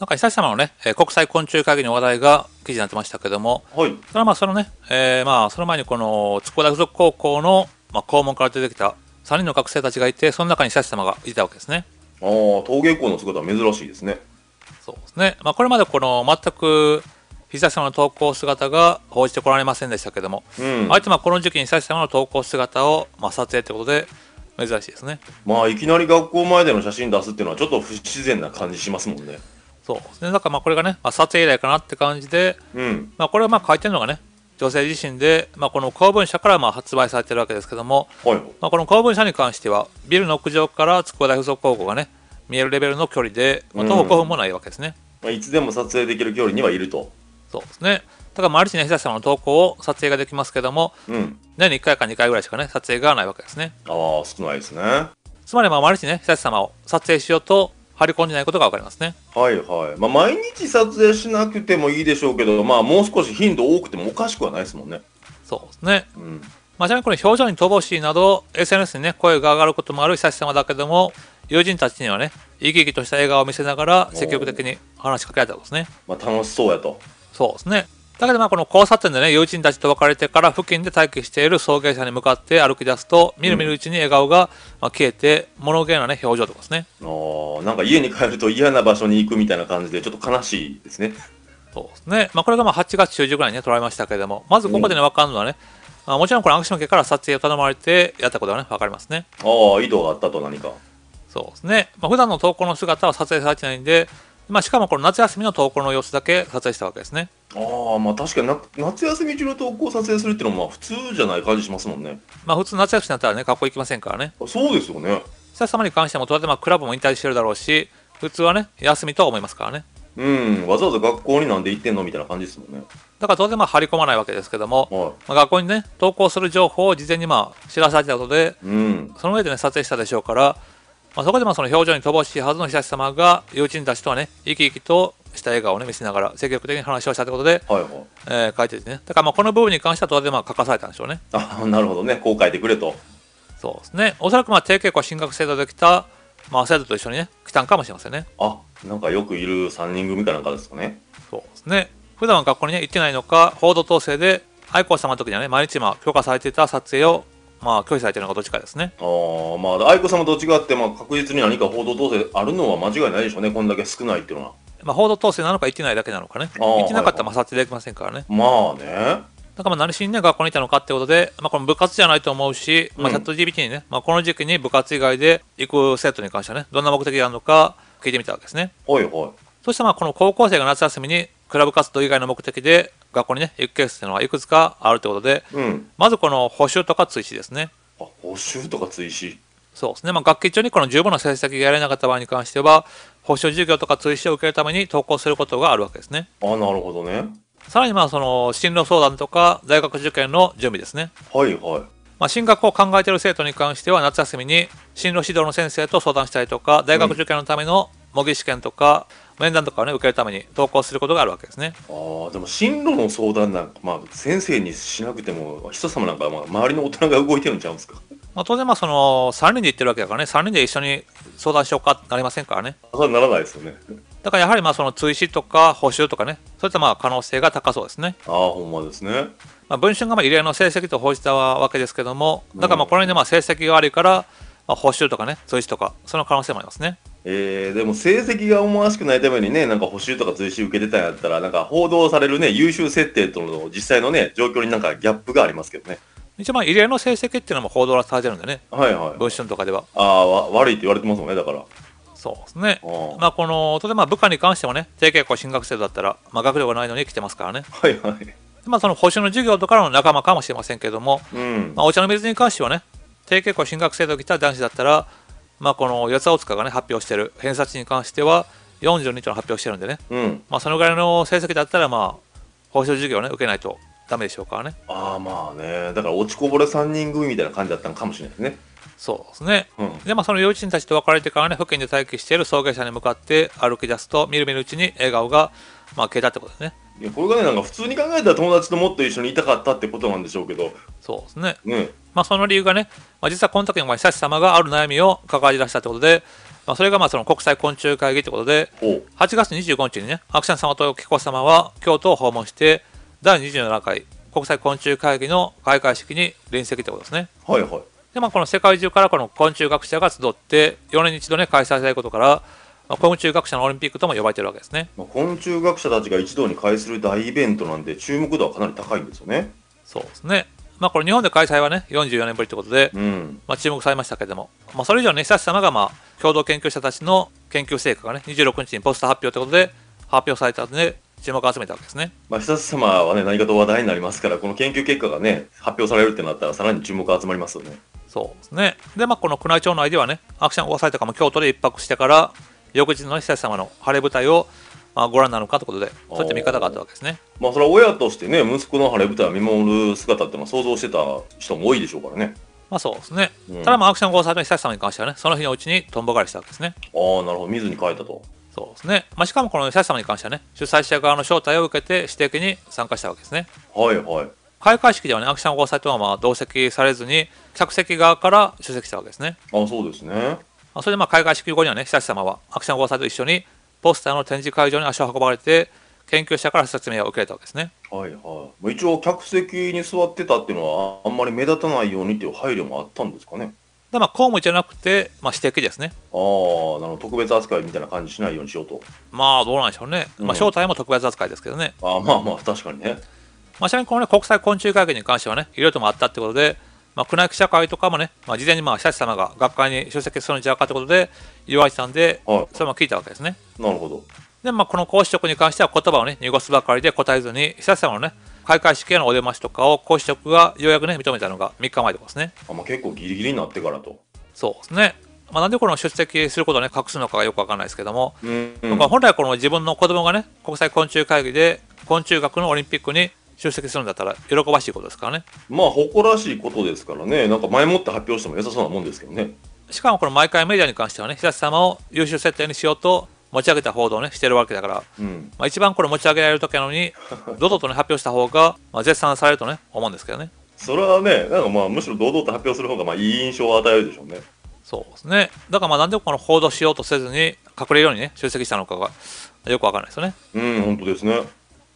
なんか久様のね、国際昆虫会議の話題が記事になってましたけども、はい、それはまあそのね、えー、まあその前にこの筑波大附属高校の、まあ、校門から出てきた3人の学生たちがいて、その中に久様がいたわけですね。ああ、陶芸校の姿は珍しいですね。そうですね。まあ、これまでこの全く久様の登校姿が報じてこられませんでしたけども、うん、あえてまあこの時期に久様の登校姿をまあ撮影ってことで、珍しいですね。まあ、いきなり学校前での写真出すっていうのは、ちょっと不自然な感じしますもんね。そうでだからまあこれがね、まあ、撮影以来かなって感じで、うん、まあ、これはまあ書いてるのがね女性自身で、まあ、この公文社からまあ発売されてるわけですけども、はい、まあ、この公文社に関してはビルの屋上から筑波大附属高校がね見えるレベルの距離で、まあ、徒歩5分もないわけですね、うん、まあ、いつでも撮影できる距離にはいるとそうですねだからマルチネヒダ様の投稿を撮影ができますけども、うん、年に1回か2回ぐらいしかね撮影がないわけですねああ少ないですねつまりまあマルチネヒダ様を撮影しようと張り込んでないことが分かりますね。はいはい。まあ、毎日撮影しなくてもいいでしょうけど、まあ、もう少し頻度多くてもおかしくはないですもんね。そうですね。うん。まあ、ちなみにこれ、表情に乏しいなど、SNS にね、声が上がることもある久しさだけども、友人たちにはね、生き生きとした笑顔を見せながら、積極的に話しかけられたことですね。まあ、楽しそうやと。そうですね。だけどまあこの交差点でね、友人たちと別れてから付近で待機している送迎車に向かって歩き出すと、みるみるうちに笑顔がまあ消えて、物気なね、表情とかですね。ああ、なんか家に帰ると嫌な場所に行くみたいな感じで、ちょっと悲しいですね。そうですね。まあこれがまあ8月中旬ぐらいにね、捉えましたけれども、まずここでね、分かるのはね、うん、まあ、もちろんこれ、アンクション家から撮影を頼まれてやったことはね、分かりますね。ああ、意図があったと何か。そうですね。まあ、普段の投稿の姿は撮影されてないんで、まあ、しかもこの夏休みの投稿の様子だけ撮影したわけですね。ああ、まあ確かにな夏休み中の投稿を撮影するっていうのはまあ普通じゃない感じしますもんね。まあ普通夏休みだったらね、学校行きませんからね。そうですよね。久様に関しても当然まあクラブも引退してるだろうし、普通はね、休みとは思いますからね。うん、わざわざ学校になんで行ってんのみたいな感じですもんね。だから当然まあ張り込まないわけですけども、はい、まあ、学校にね、投稿する情報を事前にまあ知らされたことで、うん、その上でね、撮影したでしょうから、まあ、そこでまあその表情に乏しいはずの久志様が友人たちとはね生き生きとした笑顔を、ね、見せながら積極的に話をしたということで、はいはい、えー、書いてですねだからまあこの部分に関しては当然まあ書かされたんでしょうねあなるほどねこう書いてくれとそうですねおそらくまあ定型校進学制度できた、まあ、生徒と一緒にね来たんかもしれませんねあなんかよくいる3人組かなんかですかねそうですね普段は学校にね行ってないのか報道統制で愛子さまの時にはね毎日まあ許可されていた撮影をまあ、拒否されてるのかどっちかですね。ああ、まあ、愛子さまと違って、まあ、確実に何か報道統制あるのは間違いないでしょうね、こんだけ少ないっていうのは。まあ、報道統制なのか言ってないだけなのかね。言ってなかったらってできませんからね。まあね。だからまあ何しにね、学校にいたのかってことで、まあ、この部活じゃないと思うし、まあ、チャット GPT にね、うん、まあ、この時期に部活以外で行く生徒に関してはね、どんな目的があるのか聞いてみたわけですね。はいはい。そしてまあこの高校生が夏休みにクラブ活動以外の目的で学校にね、行くケースっていうのはいくつかあるということで、うん、まずこの補習とか追試ですね。あ補習とか追試そうですね、まあ、学期中にこの十分な成績がやれなかった場合に関しては、補習授業とか追試を受けるために登校することがあるわけですね。あなるほどね。さらにまあその進路相談とか大学受験の準備ですね。はいはい。まあ、進学を考えている生徒に関しては夏休みに進路指導の先生と相談したりとか大学受験のための模擬試験とか、う面談とかをね受けるために投稿することがあるわけですね。ああでも進路の相談なんか、まあ、先生にしなくても人様なんか、まあ、周りの大人が動いてるんちゃうんですかまあ、当然まあその3人で行ってるわけだからね3人で一緒に相談しようかなりませんからねそうならないですよねだからやはりまあその追試とか補習とかねそういったまあ可能性が高そうですねああほんまですね、まあ、文春がまあ異例の成績と報じたわけですけどもだからまあこ辺でまあ成績が悪いから、まあ、補習とかね追試とかその可能性もありますねえー、でも成績が思わしくないためにね、なんか補修とか追試受けてたんやったら、なんか報道されるね、優秀設定との実際のね、状況になんかギャップがありますけどね。一番異例の成績っていうのも報道されてるんでね、はいはい、文春とかでは。ああ、悪いって言われてますもんね、だから。そうですね。まあ、この、例えば部下に関してもね、定型校進学制度だったら、まあ、学力がないのに来てますからね。はいはい。まあ、その補習の授業とかの仲間かもしれませんけれども、うん、まあ、お茶の水に関してはね、定型校進学制度来た男子だったら、まあ、この八谷大塚がね発表してる偏差値に関しては42との発表してるんでね、うん、まあ、そのぐらいの成績だったらまあ報酬授業ね受けないとダメでしょうからねああまあねだから落ちこぼれ3人組みたいな感じだったのかもしれないですねそうですね、うん、でまあその幼稚園たちと別れてからね付近で待機している送迎車に向かって歩き出すと見るみるうちに笑顔が負けたってことですね。いやこれがねなんか普通に考えたら友達ともっと一緒にいたかったってことなんでしょうけどそうですね、ね、まあ、その理由がね、まあ、実はこの時に久志様がある悩みを抱え出したってことで、まあ、それがまあその国際昆虫会議ってことで8月25日にねアクシャン様と紀子様は京都を訪問して第27回国際昆虫会議の開会式に臨席ってことですね。はいはい、でまあこの世界中からこの昆虫学者が集って4年に一度ね開催されることから昆虫学者のオリンピックとも呼ばれてるわけですね、まあ、昆虫学者たちが一堂に会する大イベントなんで注目度はかなり高いんですよねそうですねまあこれ日本で開催はね44年ぶりということで、うん、まあ、注目されましたけれども、まあ、それ以上に、ね、久志様がまあ共同研究者たちの研究成果がね26日にポスター発表ということで発表されたので注目を集めたわけですね、まあ、久志様はね何かと話題になりますからこの研究結果がね発表されるってなったらさらに注目が集まりますよねそうですねでまあこの宮内庁内ではねアクションを抑えたかも京都で一泊してから翌日の久様の晴れ舞台をまあ、ご覧なのかということで、そういった見方があったわけですね。まあ、それは親としてね、息子の晴れ舞台を見守る姿ってのは想像してた人も多いでしょうからね。まあ、そうですね。うん、ただ、まあ、アクション交際の久様に関してはね、その日のうちにとんぼ返りしたわけですね。ああ、なるほど、見ずに帰ったと。そうですね。まあ、しかも、この久様に関してはね、主催者側の招待を受けて、私的に参加したわけですね。はいはい。開会式ではね、アクション交際とはまあ同席されずに、客席側から出席したわけですね。あそうですね。それでまあ海外支給後にはね、久志様はアクションゴーサと一緒にポスターの展示会場に足を運ばれて、研究者から説明を受けたわけですね。はいはい。一応客席に座ってたっていうのは、あんまり目立たないようにっていう配慮もあったんですかね。だまあ公務じゃなくて、まあ、指摘ですね。ああ、なる特別扱いみたいな感じしないようにしようと。まあどうなんでしょうね。まあ正体も特別扱いですけどね。うん、あまあまあ確かにね。まあ、ちなみにこの、ね、国際昆虫会議に関してはね、いろいろともあったってことで、まあ、宮内記者会とかもね、まあ、事前にまあ久志様が学会に出席するんじゃなかということで言われてたんで、はい、それも聞いたわけですね。なるほど。で、まあ、この講師職に関しては言葉をね、濁すばかりで答えずに、久志様のね、開会式へのお出ましとかを講師職がようやくね、認めたのが3日前とかですね。あまあ、結構ギリギリになってからと。そうですね。まあ、なんでこの出席することを、ね、隠すのかがよくわからないですけども、うん、うん、本来この自分の子供がね国際昆虫会議で昆虫学のオリンピックに出席するんだったら喜ばしいことですからね。まあ誇らしいことですからね、なんか前もって発表しても良さそうなもんですけどね。しかもこの毎回メディアに関してはね、久し様を優秀設定にしようと持ち上げた報道をねしてるわけだから、うん、まあ、一番これ持ち上げられる時なのに、堂々とね発表した方が、まあ、絶賛されるとね思うんですけどね。それはね、なんかまあむしろ堂々と発表する方がまあいい印象を与えるでしょうね。そうですね。だからまあなんでこの報道しようとせずに隠れるようにね出席したのかがよくわからないですよね。うん、本当ですね。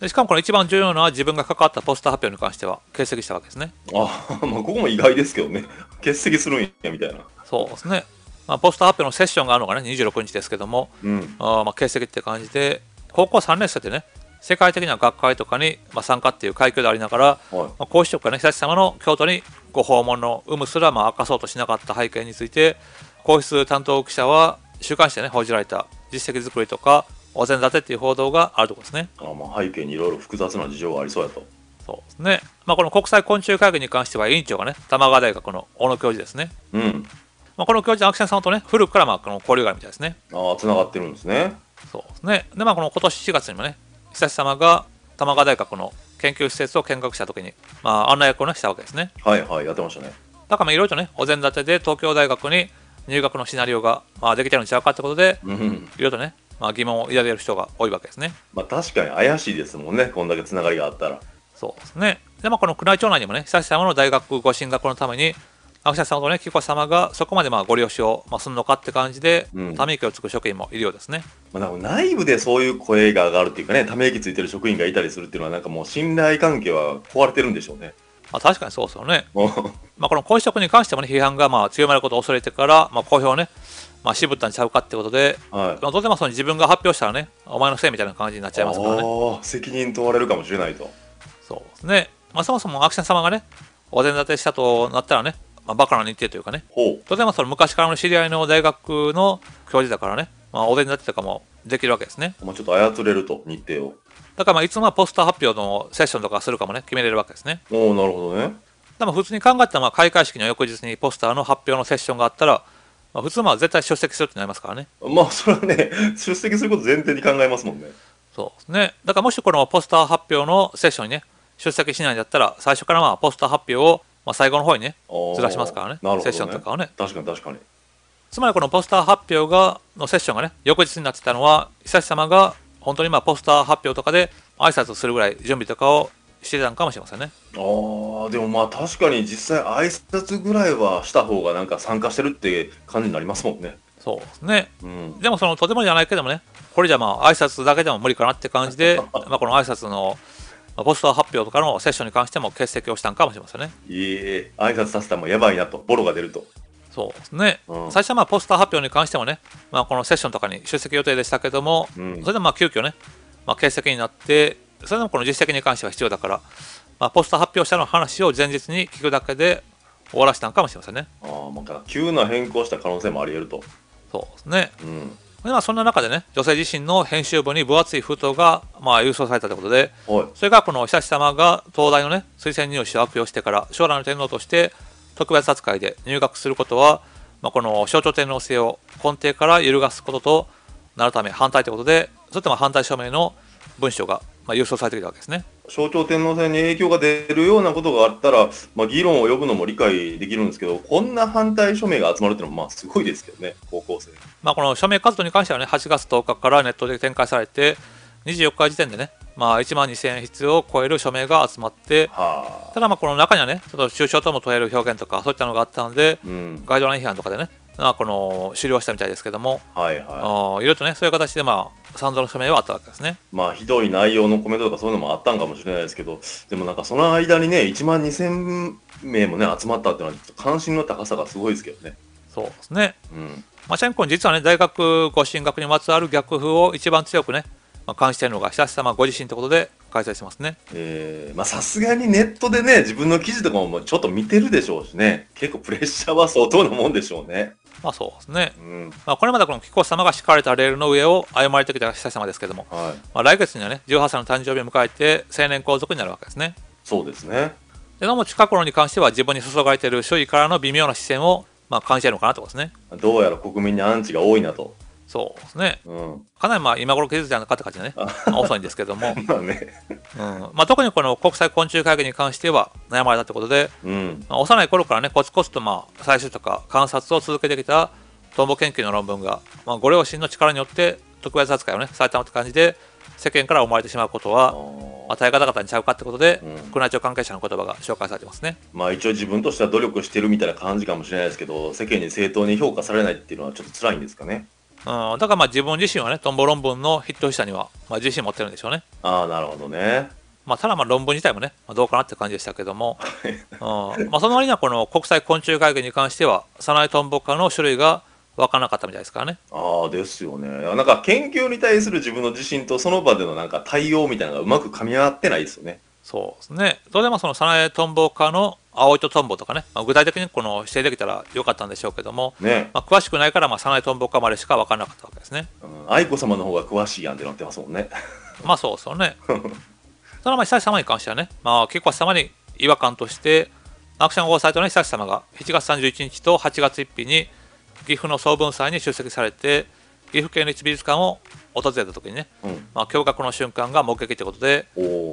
でしかもこの一番重要なのは自分が関わったポスター発表に関しては欠席したわけですね。あ まあここも意外ですけどね。欠席するんやみたいな。そうですね。まあ、ポスター発表のセッションがあるのがね26日ですけども、うん、あまあ欠席って感じで高校3年生でね世界的な学会とかに、まあ、参加っていう階級でありながら、はいまあ、皇室職がね久様の京都にご訪問の有無すらまあ明かそうとしなかった背景について皇室担当記者は週刊誌でね報じられた実績作りとかお膳立てっていう報道があるところですね。あまあ背景にいろいろ複雑な事情がありそうやと。そうですね。まあ、この国際昆虫会議に関しては委員長がね、玉川大学の小野教授ですね。うん。まあ、この教授のアクセンさんとね、古くからまあこの交流があるみたいですね。ああ、つながってるんですね。そうですね。で、まあ、この今年4月にもね、久志様が玉川大学の研究施設を見学した時に、まあ、案内役を、ね、したわけですね。はいはい、やってましたね。だから、いろいろとね、お膳立てで東京大学に入学のシナリオが、まあ、できてるんちゃうかってことで、いろいろとね、まあ、疑問を抱ける人が多いわけですね。まあ、確かに怪しいですもんね、こんだけつながりがあったら。そうですね。で、まあ、この宮内庁内にもね、久志様の大学ご進学のために、青木さんとね、紀子様がそこまでまあご了承、まあ、すんのかって感じで、ため息をつく職員もいるようですね。まあ、内部でそういう声が上がるっていうかね、ため息ついてる職員がいたりするっていうのは、なんかもう信頼関係は壊れてるんでしょうね。まあ、確かにそうですよね。まあこの公職に関してもね、批判がまあ強まることを恐れてから、まあ、公表ね、まあ、渋ったんちゃうかってことで、はい、まあ、当然まあその自分が発表したらね、お前のせいみたいな感じになっちゃいますからね。責任問われるかもしれないと。そうですね。まあ、そもそもアクション様がね、お膳立てしたとなったらね、まあ、バカな日程というかね、当然まあその昔からの知り合いの大学の教授だからね、まあ、お膳立てとかもできるわけですね。まあ、ちょっと操れると、日程を。だからまあいつもはポスター発表のセッションとかするかもね決めれるわけですねおおなるほどねでも普通に考えたらまあ開会式の翌日にポスターの発表のセッションがあったらまあ、普通は絶対出席するってなりますからね。まあそれはね出席すること前提に考えますもんね。そうですね。だからもしこのポスター発表のセッションにね出席しないんだったら最初からまあポスター発表をまあ最後の方にねずらしますからね、ね、セッションとかをね。確かに確かに。つまりこのポスター発表がのセッションがね翌日になってたのは久し様が本当にまあポスター発表とかで挨拶するぐらい準備とかをしてたんかもしれませんね。ああ、でもまあ確かに実際挨拶ぐらいはした方がなんか参加してるって感じになりますもんね。そうですね、うん、でもそのとてもじゃないけどもねこれじゃまあ挨拶だけでも無理かなって感じで まあこの挨拶のポスター発表とかのセッションに関しても欠席をしたんかもしれませんね。いいえ挨拶させたらもやばいなとボロが出ると。そうですね、うん、最初はまあポスター発表に関してもね、まあ、このセッションとかに出席予定でしたけども、うん、それでまあ急遽ね、まあ、欠席になって、それでもこの実績に関しては必要だから、まあ、ポスター発表者の話を前日に聞くだけで終わらせたんかもしれませんね。あまあ、急な変更した可能性もあり得ると。そうですね。うん、でまあ、そんな中でね、女性自身の編集部に分厚い封筒がまあ郵送されたということで、それがこのお仁さ様が東大のね推薦入試を悪用してから、将来の天皇として、特別扱いで入学することは、まあ、この象徴天皇制を根底から揺るがすこととなるため反対ということで、そういっ反対署名の文書がまあ郵送されてきたわけですね。象徴天皇制に影響が出るようなことがあったら、まあ、議論を呼ぶのも理解できるんですけど、こんな反対署名が集まるっていうのも、まあ、すごいですけどね、高校生。まあ、この署名活動に関してはね、8月10日からネットで展開されて、24日時点でね、まあ、1万2000筆を超える署名が集まって、はあ、ただまあこの中にはねちょっと抽象とも問える表現とかそういったのがあったので、うん、ガイドライン批判とかでねまあ、この終了したみたいですけども、はいはい、いろいろとね、そういう形で、まあ、賛同の署名はあったわけですね。まあ、ひどい内容のコメントとかそういうのもあったんかもしれないですけど、でもなんかその間にね、1万2000名もね、集まったっていうのは、関心の高さがすごいですけどね。そうですね。うん。まあ、シャンコン、実はね、大学ご進学にまつわる逆風を一番強くね、まあ、監視していのが久々、様ご自身ということで開催してますね。えまさすがにネットでね、自分の記事とかもちょっと見てるでしょうしね、結構プレッシャーは相当なもんでしょうね。まあそうですね。うん、まあこれまでこの紀子様が敷かれたレールの上を歩まれてきた久様ですけども、はい、まあ来月にはね、18歳の誕生日を迎えて成年皇族になるわけですね。そうですね。でどうも近頃に関しては自分に注がれている周囲からの微妙な視線をまあ感じているのかなとですね。どうやら国民にアンチが多いなと。そうですね、うん、かなりまあ今頃気づいたのかって感じね、遅いんですけども、まあねうんまあ、特にこの国際昆虫会議に関しては悩まれたということで、うんまあ、幼い頃からね、コツコツとまあ採集とか観察を続けてきたトンボ研究の論文が、まあ、ご両親の力によって特別扱いをね、されたのって感じで、世間から思われてしまうことは、まあ、耐え方々にちゃうかってことで、うん、宮内庁関係者の言葉が紹介されてますね。まあ一応自分としては努力してるみたいな感じかもしれないですけど、世間に正当に評価されないっていうのはちょっと辛いんですかね。うん、だからまあ自分自身はね、トンボ論文の筆頭筆者には、まあ、自信持ってるんでしょうね。ああ、なるほどね。まあ、ただまあ論文自体もね、まあ、どうかなって感じでしたけども、うんまあ、その割にはこの国際昆虫会議に関しては、サナエトンボ科の種類が分からなかったみたいですからね。ああ、ですよね。なんか研究に対する自分の自信とその場でのなんか対応みたいなのがうまくかみ合ってないですよね。そうですね。当然、まあ、その、早苗トンボ科の青いとトンボとかね、まあ、具体的にこの指定できたらよかったんでしょうけども、ね、まあ、詳しくないから、まあ、早苗トンボ科までしか分からなかったわけですね。うん、愛子様の方が詳しいやんってなってますもんね。まあ、そうですよね。ただ、まあ、久様に関してはね、まあ、結構様に違和感として、アクションオーサイトの久様が7月31日と8月1日に岐阜の総文祭に出席されて、岐阜県立美術館を訪れた時にね、うん、まあ、驚愕の瞬間が目撃ということで、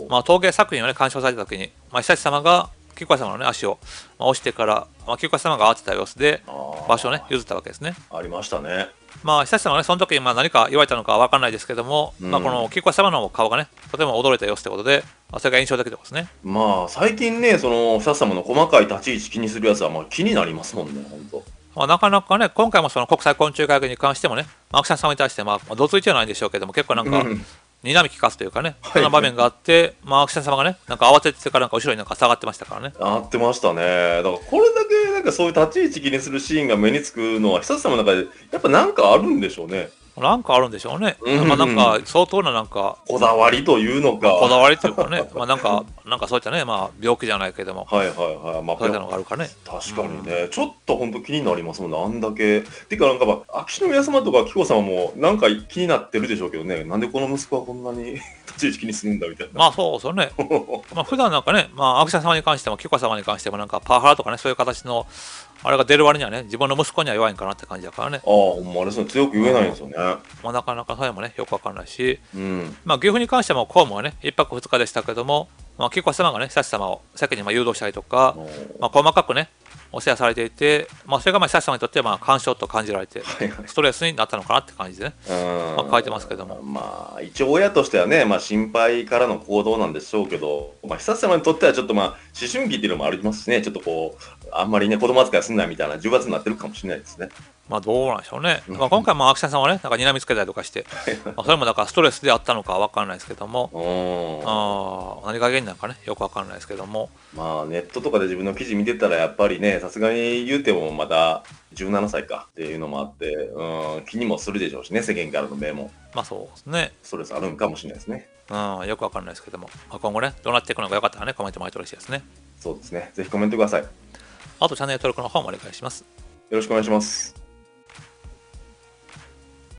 まあ、陶芸作品をね鑑賞された時に、まあ、久志様が菊子様の、ね、足を、まあ、押してから、まあ、菊子様が慌てた様子で場所をね譲ったわけですね。ありましたね。まあ久志様はねその時まあ何か言われたのか分かんないですけども、うん、まあ、この菊子様の顔がねとても驚いた様子ということで、まあ、それが印象的ですね。まあ最近ねその久志様の細かい立ち位置気にするやつはまあ気になりますもんね本当。まあ、なかなかね、今回もその国際昆虫会議に関してもね、青木さんに対して、まあ、どついてはないんでしょうけども、結構なんか、にらみきかすというかね、そんな場面があって、まあ、青木さん様がね、なんか慌ててから後ろになんか下がってましたからね。上がってましたね。だから、これだけなんかそういう立ち位置気にするシーンが目につくのは、久んの中で、やっぱなんかあるんでしょうね。なんかあるんでしょうね。まあなんか相当ななんかこだわりというのか、こだわりというかね、まあなんかなんかそういったね、まあ病気じゃないけども、はいはいはい、まあそういったのがあるかね。確かにね、うん、ちょっと本当気になりますもん。あんだけ、てかなんかまあ秋篠宮様とか紀子様もなんか気になってるでしょうけどね、なんでこの息子はこんなに 立ち位置気にするんだみたいな。まあそうそうね。まあ普段なんかね、まあ秋篠様に関しても紀子様に関してもなんかパワハラとかねそういう形のあれが出る割にはね、自分の息子には弱いんかなって感じだからね。ああ、ほんまですね、強く言えないんですよね。まあ、なかなかそれもね、よくわかんないし、うん、まあ、岐阜に関しても、公務はね、一泊二日でしたけども、まあ、結構様がね、久し様を先にまあ誘導したりとか、まあ、細かくね、お世話されていて、まあ、それがまあ久志さんにとってはまあ干渉と感じられて、ストレスになったのかなって感じで、ね、まあ、書いてますけども、まあ、一応親としてはね、まあ、心配からの行動なんでしょうけど、まあ、久志様にとってはちょっとまあ思春期っていうのもありますしねちょっとこうあんまりね子供扱いすんなみたいな重罰になってるかもしれないですね。まあどうなんでしょうね、まあ、今回も秋田さんはねなんか睨みつけたりとかして まあそれもだからストレスであったのか分からないですけどもあ何が原因なのかねよく分からないですけどもまあネットとかで自分の記事見てたらやっぱりねさすがに言うてもまだ17歳かっていうのもあってうん気にもするでしょうしね世間からの目もまあそうですねストレスあるんかもしれないですねうんよく分からないですけども、まあ、今後ねどうなっていくのかよかったらねコメントもらえてほしいですねそうですねぜひコメントくださいあとチャンネル登録の方もお願いしますよろしくお願いします。